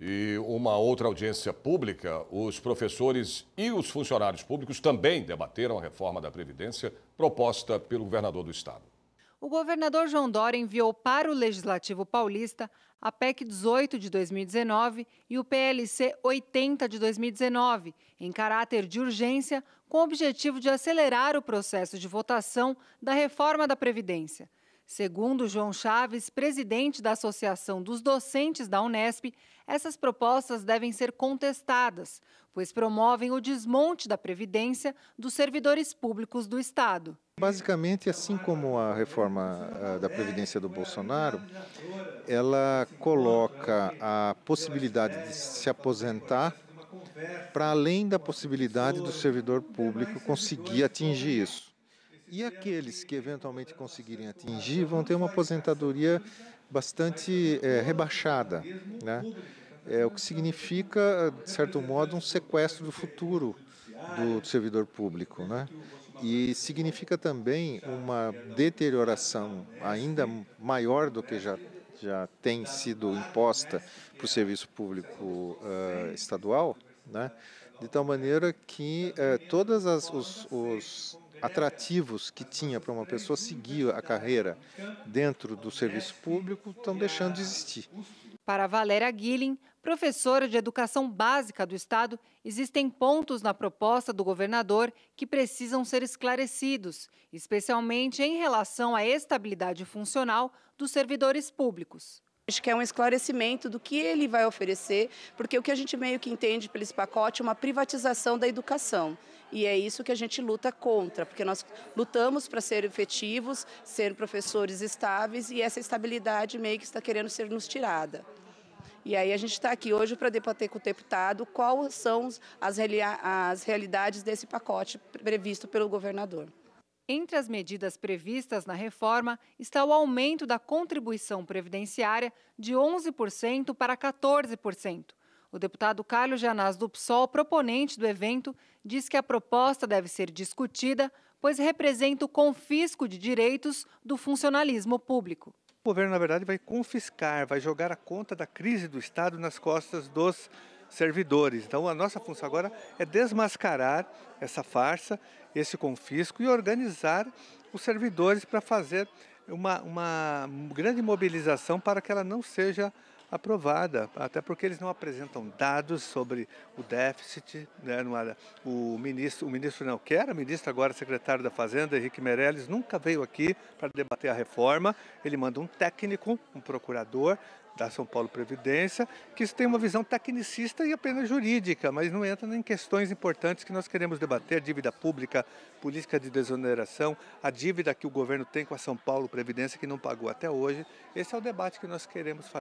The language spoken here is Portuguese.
e uma outra audiência pública, os professores e os funcionários públicos também debateram a reforma da Previdência proposta pelo governador do Estado. O governador João Dória enviou para o Legislativo Paulista a PEC 18 de 2019 e o PLC 80 de 2019, em caráter de urgência, com o objetivo de acelerar o processo de votação da reforma da Previdência. Segundo João Chaves, presidente da Associação dos Docentes da Unesp, essas propostas devem ser contestadas, pois promovem o desmonte da Previdência dos servidores públicos do Estado. Basicamente, assim como a reforma eh, da Previdência do Bolsonaro, ela coloca a possibilidade de se aposentar para além da possibilidade do servidor público conseguir atingir isso. E aqueles que eventualmente conseguirem atingir vão ter uma aposentadoria bastante é, rebaixada, né? É, o que significa, de certo modo, um sequestro do futuro do, servidor público, né? E significa também uma deterioração ainda maior do que já já tem sido imposta para o serviço público uh, estadual, né? De tal maneira que é, eh, todos os, os atrativos que tinha para uma pessoa seguir a carreira dentro do serviço público estão deixando de existir. Para Valéria Guilin, professora de educação básica do Estado, existem pontos na proposta do governador que precisam ser esclarecidos, especialmente em relação à estabilidade funcional dos servidores públicos. Acho que é um esclarecimento do que ele vai oferecer, porque o que a gente meio que entende pelo esse pacote é uma privatização da educação. E é isso que a gente luta contra, porque nós lutamos para ser efetivos, ser professores estáveis e essa estabilidade meio que está querendo ser nos tirada. E aí a gente está aqui hoje para debater com o deputado quais são as realidades desse pacote previsto pelo governador. Entre as medidas previstas na reforma está o aumento da contribuição previdenciária de 11% para 14%. O deputado Carlos Janás do PSOL, proponente do evento, diz que a proposta deve ser discutida, pois representa o confisco de direitos do funcionalismo público. O governo, na verdade, vai confiscar, vai jogar a conta da crise do Estado nas costas dos servidores. Então, a nossa função agora é desmascarar essa farsa, esse confisco e organizar os servidores para fazer uma, uma grande mobilização para que ela não seja aprovada, até porque eles não apresentam dados sobre o déficit. Né, o ministro, o ministro não, que era ministro, agora secretário da Fazenda, Henrique Meirelles, nunca veio aqui para debater a reforma. Ele manda um técnico, um procurador, da São Paulo Previdência, que isso tem uma visão tecnicista e apenas jurídica, mas não entra em questões importantes que nós queremos debater, dívida pública, política de desoneração, a dívida que o governo tem com a São Paulo Previdência que não pagou até hoje. Esse é o debate que nós queremos fazer.